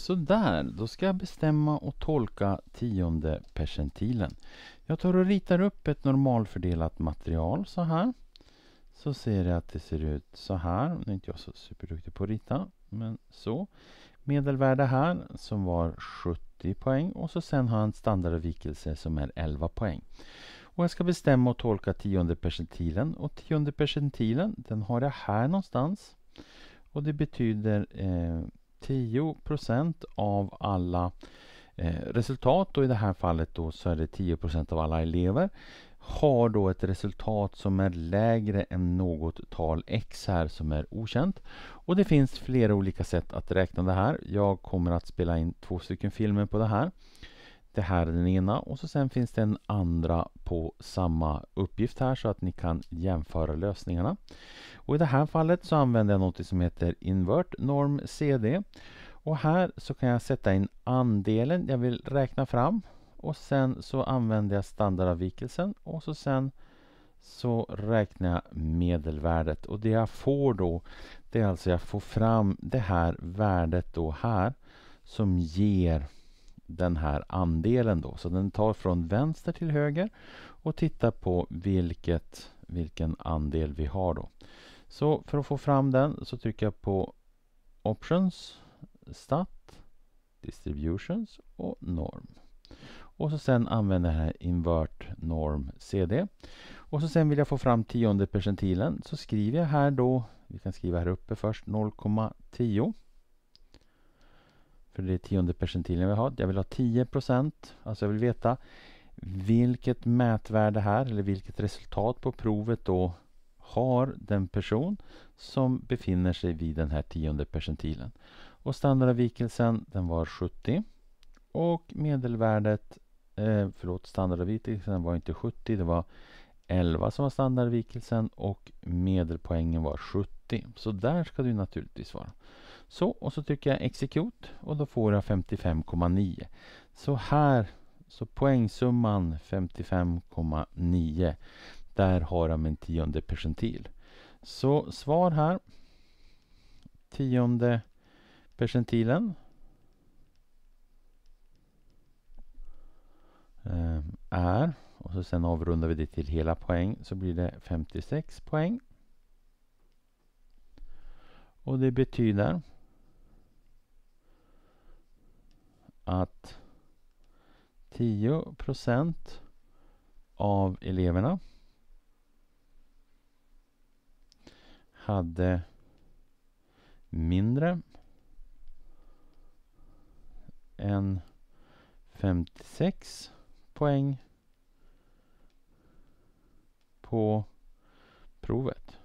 Sådär, då ska jag bestämma och tolka tionde percentilen. Jag tar och ritar upp ett normalfördelat material så här. Så ser jag att det ser ut så här. Nu är inte jag så superduktig på att rita, men så. Medelvärde här som var 70 poäng och så sen har jag en standardavvikelse som är 11 poäng. Och jag ska bestämma och tolka tionde percentilen och tionde percentilen den har jag här någonstans. Och det betyder eh, 10 av alla eh, resultat och i det här fallet då så är det 10 av alla elever har då ett resultat som är lägre än något tal x här som är okänt. Och det finns flera olika sätt att räkna det här. Jag kommer att spela in två stycken filmer på det här. Det här är den ena och så sen finns en andra på samma uppgift här så att ni kan jämföra lösningarna. Och I det här fallet så använder jag något som heter invert norm CD. Och här så kan jag sätta in andelen jag vill räkna fram och sen så använder jag standardavvikelsen och så sen så räknar jag medelvärdet och det jag får då det är alltså jag får fram det här värdet då här som ger den här andelen då. Så den tar från vänster till höger och tittar på vilket, vilken andel vi har då. Så för att få fram den så trycker jag på Options, Stat, Distributions och Norm. Och så sen använder jag här invert norm cd. Och så sen vill jag få fram tionde percentilen så skriver jag här då, vi kan skriva här uppe först 0,10 för det är tionde percentilen vi har. Jag vill ha 10 procent. Alltså jag vill veta vilket mätvärde här eller vilket resultat på provet då har den person som befinner sig vid den här tionde percentilen. Och standardavvikelsen den var 70 och medelvärdet, eh, förlåt standardavvikelsen var inte 70 det var 11 som var standardvikelsen och medelpoängen var 70. Så där ska du naturligtvis vara. Så, och så trycker jag execute och då får jag 55,9. Så här, så poängsumman 55,9. Där har jag min tionde percentil. Så svar här. Tionde percentilen ehm, är och så sen avrundar vi det till hela poäng så blir det 56 poäng. Och det betyder att 10 av eleverna hade mindre än 56 poäng på provet.